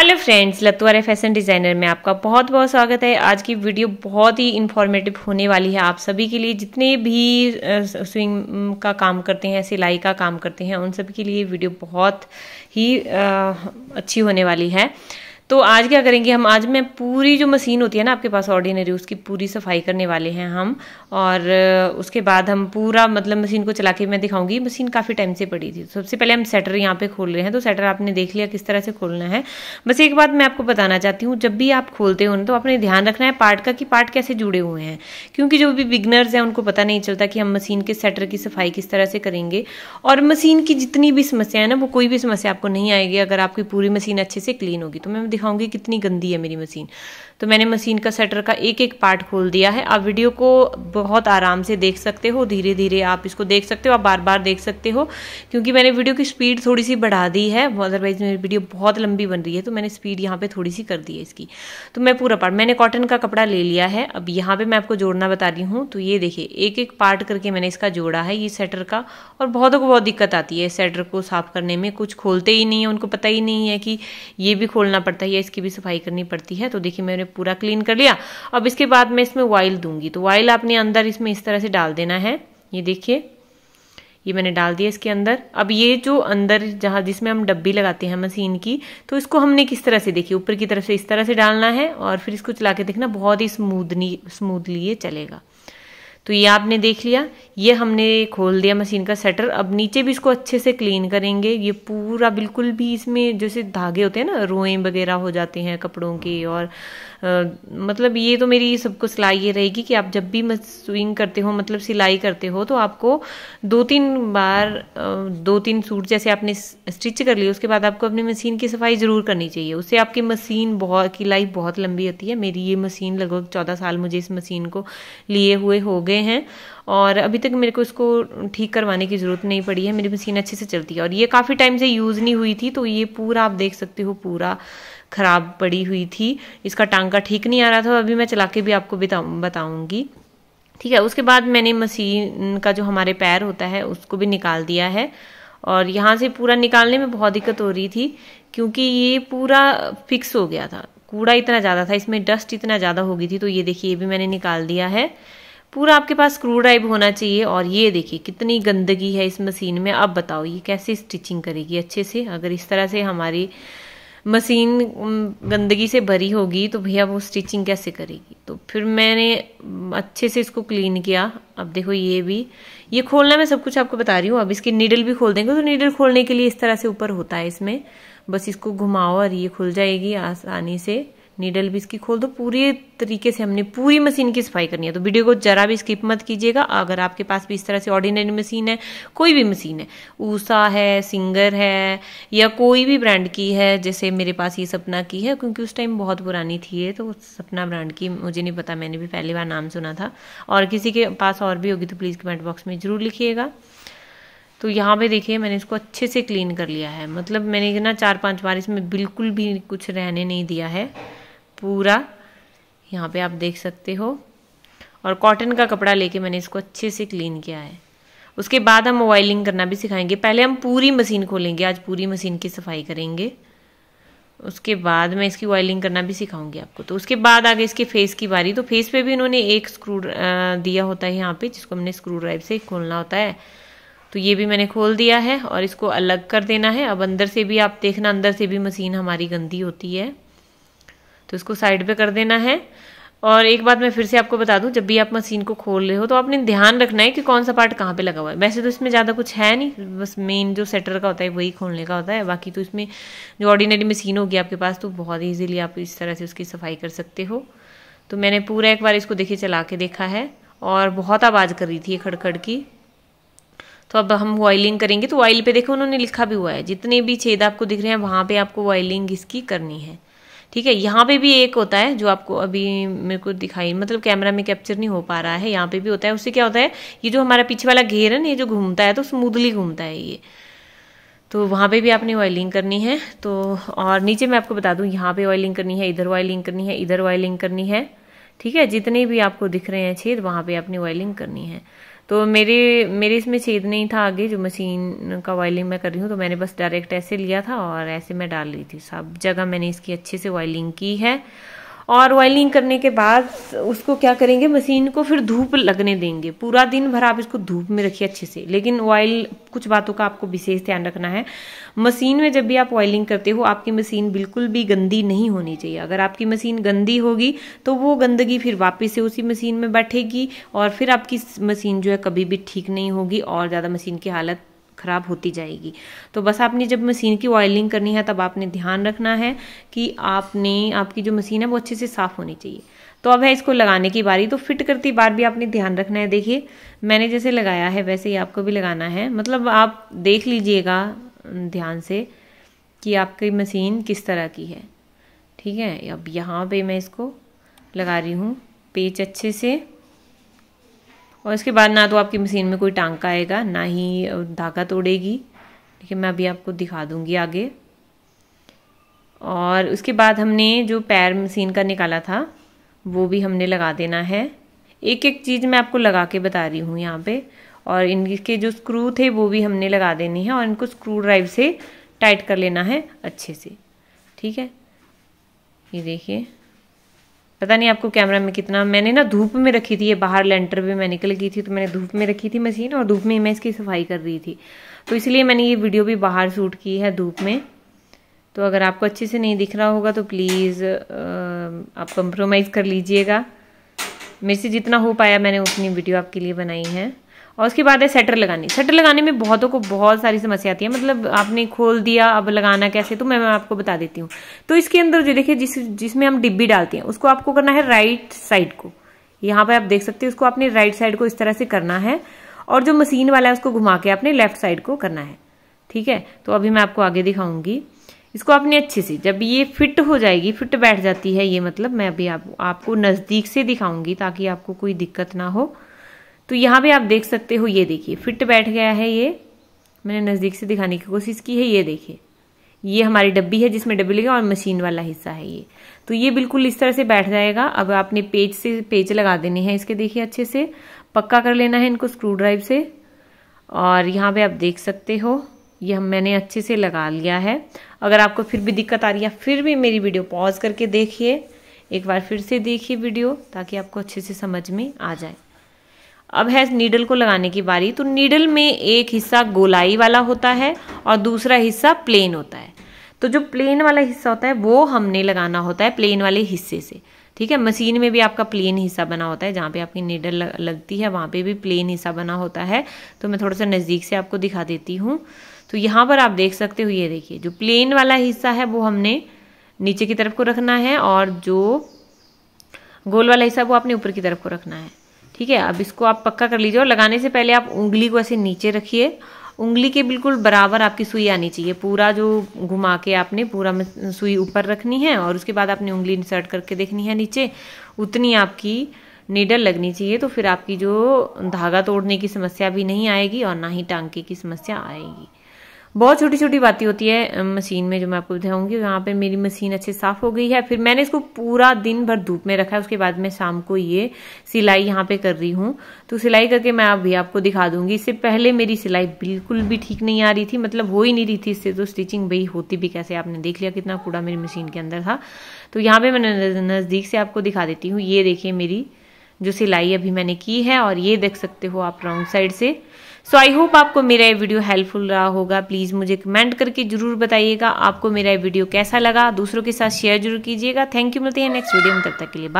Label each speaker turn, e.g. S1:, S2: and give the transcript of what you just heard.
S1: hello friends लतवारे fashion designer में आपका बहुत बहुत स्वागत है आज की वीडियो बहुत ही इन्फॉर्मेटिव होने वाली है आप सभी के लिए जितने भी स्विंग का काम करते हैं सिलाई का काम करते हैं उन सभी के लिए वीडियो बहुत ही अच्छी होने वाली है तो आज क्या करेंगे हम आज मैं पूरी जो मशीन होती है ना आपके पास ऑर्डिनरी उसकी पूरी सफाई करने वाले हैं हम और उसके बाद हम पूरा मतलब मशीन को चला के मैं दिखाऊंगी मशीन काफ़ी टाइम से पड़ी थी सबसे पहले हम सेटर यहाँ पे खोल रहे हैं तो सेटर आपने देख लिया किस तरह से खोलना है बस एक बात मैं आपको बताना चाहती हूँ जब भी आप खोलते हो ना तो आपने ध्यान रखना है पार्ट का कि पार्ट कैसे जुड़े हुए हैं क्योंकि जो भी बिगनर्स हैं उनको पता नहीं चलता कि हम मशीन के सेटर की सफाई किस तरह से करेंगे और मशीन की जितनी भी समस्या है ना वो कोई भी समस्या आपको नहीं आएगी अगर आपकी पूरी मशीन अच्छे से क्लीन होगी तो मैं दिखाऊंगी कितनी गंदी है मेरी मशीन तो मैंने मशीन का सेटर का एक एक पार्ट खोल दिया है आप वीडियो को बहुत आराम से देख सकते हो धीरे धीरे आप इसको देख सकते हो आप बार बार देख सकते हो क्योंकि मैंने वीडियो की स्पीड थोड़ी सी बढ़ा दी है अदरवाइज मेरी वीडियो बहुत लंबी बन रही है तो मैंने स्पीड यहाँ पे थोड़ी सी कर दी है इसकी तो मैं पूरा पार्ट मैंने कॉटन का कपड़ा ले लिया है अब यहाँ पे मैं आपको जोड़ना बता रही हूँ तो ये देखिए एक एक पार्ट करके मैंने इसका जोड़ा है ये सेटर का और बहुत को बहुत दिक्कत आती है सेटर को साफ करने में कुछ खोलते ही नहीं है उनको पता ही नहीं है कि ये भी खोलना पड़ता है चाहिए इसकी भी सफाई करनी पड़ती है तो देखिए मैंने पूरा क्लीन कर लिया अब इसके बाद मैं इसमें वाइल दूंगी तो वाइल आपने अंदर इसमें इस तरह से डाल देना है ये देखिए ये मैंने डाल दिया इसके अंदर अब ये जो अंदर जहाँ जिसमें हम डब्बी लगाते हैं मशीन की तो इसको हमने किस तरह से देखिए ऊपर की तरफ से इस तरह से डालना है और फिर इसको चला के देखना बहुत ही स्मूदनी स्मूदली ये चलेगा तो ये आपने देख लिया ये हमने खोल दिया मशीन का सेटर अब नीचे भी इसको अच्छे से क्लीन करेंगे ये पूरा बिल्कुल भी इसमें जैसे धागे होते हैं ना रोएं वगैरह हो जाते हैं कपड़ों के और आ, मतलब ये तो मेरी सबको सिलाई ये रहेगी कि आप जब भी स्विंग करते हो मतलब सिलाई करते हो तो आपको दो तीन बार दो तीन सूट जैसे आपने स्टिच कर लिया उसके बाद आपको अपनी मशीन की सफाई ज़रूर करनी चाहिए उससे आपकी मशीन बहुत की लाइफ बहुत लंबी होती है मेरी ये मशीन लगभग चौदह साल मुझे इस मशीन को लिए हुए हो गए गए हैं और अभी तक मेरे को इसको ठीक करवाने की ज़रूरत नहीं पड़ी है मेरी मशीन अच्छे से चलती है और ये काफ़ी टाइम से यूज़ नहीं हुई थी तो ये पूरा आप देख सकते हो पूरा ख़राब पड़ी हुई थी इसका टांका ठीक नहीं आ रहा था अभी मैं चला के भी आपको बताऊँगी ठीक है उसके बाद मैंने मशीन का जो हमारे पैर होता है उसको भी निकाल दिया है और यहाँ से पूरा निकालने में बहुत दिक्कत हो रही थी क्योंकि ये पूरा फिक्स हो गया था कूड़ा इतना ज़्यादा था इसमें डस्ट इतना ज़्यादा हो गई थी तो ये देखिए ये भी मैंने निकाल दिया है पूरा आपके पास स्क्रू ड्राइव होना चाहिए और ये देखिए कितनी गंदगी है इस मशीन में अब बताओ ये कैसे स्टिचिंग करेगी अच्छे से अगर इस तरह से हमारी मशीन गंदगी से भरी होगी तो भैया वो स्टिचिंग कैसे करेगी तो फिर मैंने अच्छे से इसको क्लीन किया अब देखो ये भी ये खोलना मैं सब कुछ आपको बता रही हूँ अब इसकी नीडल भी खोल देंगे तो नीडल खोलने के लिए इस तरह से ऊपर होता है इसमें बस इसको घुमाओ और ये खुल जाएगी आसानी से नीडल भी इसकी खोल दो पूरे तरीके से हमने पूरी मशीन की सफाई करनी है तो वीडियो को जरा भी स्किप मत कीजिएगा अगर आपके पास भी इस तरह से ऑर्डिनरी मशीन है कोई भी मशीन है ऊषा है सिंगर है या कोई भी ब्रांड की है जैसे मेरे पास ये सपना की है क्योंकि उस टाइम बहुत पुरानी थी ये तो सपना ब्रांड की मुझे नहीं पता मैंने भी पहली बार नाम सुना था और किसी के पास और भी होगी तो प्लीज़ कमेंट बॉक्स में ज़रूर लिखिएगा तो यहाँ पे देखिए मैंने इसको अच्छे से क्लीन कर लिया है मतलब मैंने ना चार पांच बार इसमें बिल्कुल भी कुछ रहने नहीं दिया है पूरा यहाँ पे आप देख सकते हो और कॉटन का कपड़ा लेके मैंने इसको अच्छे से क्लीन किया है उसके बाद हम ऑयलिंग करना भी सिखाएंगे पहले हम पूरी मशीन खोलेंगे आज पूरी मशीन की सफाई करेंगे उसके बाद मैं इसकी ऑयलिंग करना भी सिखाऊंगी आपको तो उसके बाद आगे इसके फेस की बारी तो फेस पे भी इन्होंने एक स्क्रू दिया होता है यहाँ पे जिसको हमने स्क्रू ड्राइव से खोलना होता है तो ये भी मैंने खोल दिया है और इसको अलग कर देना है अब अंदर से भी आप देखना अंदर से भी मशीन हमारी गंदी होती है तो इसको साइड पे कर देना है और एक बात मैं फिर से आपको बता दूं जब भी आप मशीन को खोल रहे हो तो आपने ध्यान रखना है कि कौन सा पार्ट कहाँ पे लगा हुआ है वैसे तो इसमें ज़्यादा कुछ है नहीं बस मेन जो सेटर का होता है वही खोलने का होता है बाकी तो इसमें जो ऑर्डिनरी मशीन होगी आपके पास तो बहुत ईजिली आप इस तरह से उसकी सफाई कर सकते हो तो मैंने पूरा एक बार इसको देखिए चला के देखा है और बहुत आवाज़ कर रही थी ये खड़खड़ की तो अब हम वॉइलिंग करेंगे तो ऑयल पे देखो उन्होंने लिखा भी हुआ है जितने भी छेद आपको दिख रहे हैं वहाँ पे आपको वॉइलिंग इसकी करनी है ठीक है यहाँ पे भी एक होता है जो आपको अभी मेरे को दिखाई मतलब कैमरा में कैप्चर नहीं हो पा रहा है यहाँ पे भी होता है उससे क्या होता है ये जो हमारा पीछे वाला घेर है ना ये जो घूमता है तो स्मूथली घूमता है ये तो वहाँ पे भी आपने ऑयलिंग करनी है तो और नीचे मैं आपको बता दूँ यहाँ पे ऑयलिंग करनी है इधर ऑयलिंग करनी है इधर ऑयलिंग करनी है ठीक है जितने भी आपको दिख रहे हैं छेद वहाँ पे आपने ऑयलिंग करनी है तो मेरे मेरे इसमें छेद नहीं था आगे जो मशीन का वायलिंग मैं कर रही हूँ तो मैंने बस डायरेक्ट ऐसे लिया था और ऐसे मैं डाल रही थी सब जगह मैंने इसकी अच्छे से वायलिंग की है और ऑयलिंग करने के बाद उसको क्या करेंगे मशीन को फिर धूप लगने देंगे पूरा दिन भर आप इसको धूप में रखिए अच्छे से लेकिन ऑयल कुछ बातों का आपको विशेष ध्यान रखना है मशीन में जब भी आप ऑयलिंग करते हो आपकी मशीन बिल्कुल भी गंदी नहीं होनी चाहिए अगर आपकी मशीन गंदी होगी तो वो गंदगी फिर वापस से उसी मशीन में बैठेगी और फिर आपकी मशीन जो है कभी भी ठीक नहीं होगी और ज़्यादा मशीन की हालत ख़राब होती जाएगी तो बस आपने जब मशीन की ऑयलिंग करनी है तब आपने ध्यान रखना है कि आपने आपकी जो मशीन है वो अच्छे से साफ़ होनी चाहिए तो अब है इसको लगाने की बारी तो फिट करती बार भी आपने ध्यान रखना है देखिए मैंने जैसे लगाया है वैसे ही आपको भी लगाना है मतलब आप देख लीजिएगा ध्यान से कि आपकी मशीन किस तरह की है ठीक है अब यहाँ पे मैं इसको लगा रही हूँ पेच अच्छे से और इसके बाद ना तो आपकी मशीन में कोई टांका आएगा ना ही धागा तोड़ेगी ठीक है मैं अभी आपको दिखा दूँगी आगे और उसके बाद हमने जो पैर मशीन का निकाला था वो भी हमने लगा देना है एक एक चीज़ मैं आपको लगा के बता रही हूँ यहाँ पे और इनके जो स्क्रू थे वो भी हमने लगा देने हैं और इनको स्क्रू ड्राइव से टाइट कर लेना है अच्छे से ठीक है ये देखिए पता नहीं आपको कैमरा में कितना मैंने ना धूप में रखी थी ये बाहर लेंटर पे मैं निकल गई थी तो मैंने धूप में रखी थी मशीन और धूप में मैं इसकी सफाई कर रही थी तो इसलिए मैंने ये वीडियो भी बाहर शूट की है धूप में तो अगर आपको अच्छे से नहीं दिख रहा होगा तो प्लीज़ आप कंप्रोमाइज़ कर लीजिएगा मेरे से जितना हो पाया मैंने उतनी वीडियो आपके लिए बनाई है और उसके बाद है सेटर लगानी सेटर लगाने में बहुतों को बहुत सारी समस्या आती है मतलब आपने खोल दिया अब लगाना कैसे तो मैं, मैं आपको बता देती हूँ तो इसके अंदर जो देखिए जिस जिसमें हम डिब्बी डालते हैं उसको आपको करना है राइट साइड को यहाँ पर आप देख सकते हैं उसको आपने राइट साइड को इस तरह से करना है और जो मशीन वाला है उसको घुमा के आपने लेफ्ट साइड को करना है ठीक है तो अभी मैं आपको आगे दिखाऊंगी इसको आपने अच्छे से जब ये फिट हो जाएगी फिट बैठ जाती है ये मतलब मैं अभी आप, आपको नज़दीक से दिखाऊंगी ताकि आपको कोई दिक्कत ना हो तो यहाँ पे आप देख सकते हो ये देखिए फिट बैठ गया है ये मैंने नज़दीक से दिखाने की कोशिश की है ये देखिए ये हमारी डब्बी है जिसमें डब्बी लगे और मशीन वाला हिस्सा है ये तो ये बिल्कुल इस तरह से बैठ जाएगा अब आपने पेज से पेज लगा देने हैं इसके देखिए अच्छे से पक्का कर लेना है इनको स्क्रू ड्राइव से और यहाँ पे आप देख सकते हो ये हम मैंने अच्छे से लगा लिया है अगर आपको फिर भी दिक्कत आ रही है फिर भी मेरी वीडियो पॉज करके देखिए एक बार फिर से देखिए वीडियो ताकि आपको अच्छे से समझ में आ जाए अब है नीडल को लगाने की बारी तो नीडल में एक हिस्सा गोलाई वाला होता है और दूसरा हिस्सा प्लेन होता है तो जो प्लेन वाला हिस्सा होता है वो हमने लगाना होता है प्लेन वाले हिस्से से ठीक है मशीन में भी आपका प्लेन हिस्सा बना होता है जहाँ पे आपकी नीडल लगती है वहाँ पे भी प्लेन हिस्सा बना होता है तो मैं थोड़ा सा नज़दीक से आपको दिखा देती हूँ तो यहाँ पर आप देख सकते हो ये देखिए जो प्लेन वाला हिस्सा है वो हमने नीचे की तरफ को रखना है और जो गोल वाला हिस्सा वो आपने ऊपर की तरफ को रखना है ठीक है अब इसको आप पक्का कर लीजिए और लगाने से पहले आप उंगली को ऐसे नीचे रखिए उंगली के बिल्कुल बराबर आपकी सुई आनी चाहिए पूरा जो घुमा के आपने पूरा सुई ऊपर रखनी है और उसके बाद आपने उंगली इंसर्ट करके देखनी है नीचे उतनी आपकी नीडल लगनी चाहिए तो फिर आपकी जो धागा तोड़ने की समस्या भी नहीं आएगी और ना ही टांके की समस्या आएगी बहुत छोटी छोटी बातें होती है मशीन में जो मैं आपको बताऊंगी यहाँ पर मेरी मशीन अच्छे साफ़ हो गई है फिर मैंने इसको पूरा दिन भर धूप में रखा है उसके बाद मैं शाम को ये सिलाई यहाँ पे कर रही हूँ तो सिलाई करके मैं अभी आपको दिखा दूंगी इससे पहले मेरी सिलाई बिल्कुल भी ठीक नहीं आ रही थी मतलब हो ही नहीं रही थी इससे तो स्टिचिंग भाई होती भी कैसे आपने देख लिया कितना कूड़ा मेरी मशीन के अंदर था तो यहाँ पे मैं नज़दीक से आपको दिखा देती हूँ ये देखिए मेरी जो सिलाई अभी मैंने की है और ये देख सकते हो आप राउंड साइड से सो आई होप आपको मेरा ये वीडियो हेल्पफुल रहा होगा प्लीज़ मुझे कमेंट करके जरूर बताइएगा आपको मेरा ये वीडियो कैसा लगा दूसरों के साथ शेयर जरूर कीजिएगा थैंक यू मिलते हैं नेक्स्ट वीडियो में तब तक के लिए